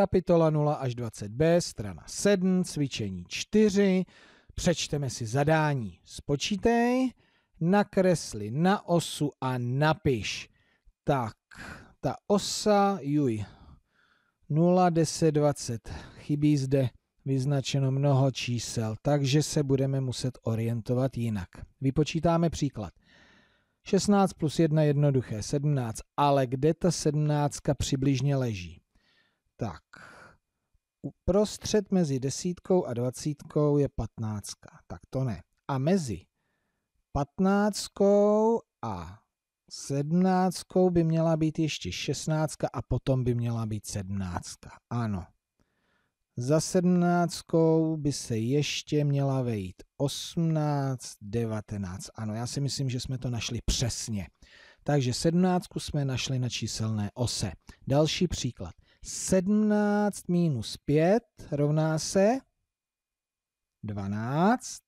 Kapitola 0 až 20b, strana 7, cvičení 4. Přečteme si zadání. Spočítej, nakresli na osu a napiš. Tak, ta osa, juj, 0, 10, 20. Chybí zde vyznačeno mnoho čísel, takže se budeme muset orientovat jinak. Vypočítáme příklad. 16 plus 1 jednoduché, 17, ale kde ta 17 přibližně leží? Tak, uprostřed mezi desítkou a dvacítkou je patnáctka, tak to ne. A mezi patnáctkou a sedmnáctkou by měla být ještě šestnáctka a potom by měla být sedmnáctka, ano. Za sedmnáctkou by se ještě měla vejít osmnáct, devatenáct. Ano, já si myslím, že jsme to našli přesně. Takže sedmnáctku jsme našli na číselné ose. Další příklad. 17 minus 5 rovná se 12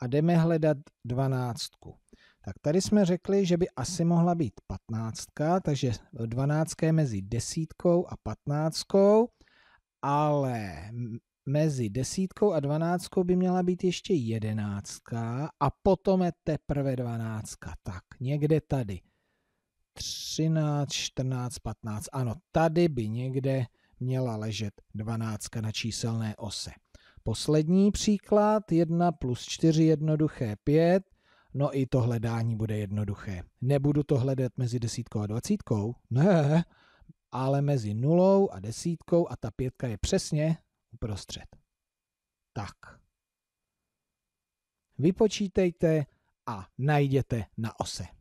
a jdeme hledat 12. Tak tady jsme řekli, že by asi mohla být 15, takže 12 je mezi 10 a 15, ale mezi 10 a 12 by měla být ještě 11 a potom je teprve 12. Tak, někde tady. 13, 14, 15. Ano, tady by někde měla ležet 12 na číselné ose. Poslední příklad, 1 plus 4 jednoduché 5, no i to hledání bude jednoduché. Nebudu to hledat mezi desítkou a dvacítkou, ne, ale mezi nulou a desítkou a ta pětka je přesně uprostřed. Tak. Vypočítejte a najděte na ose.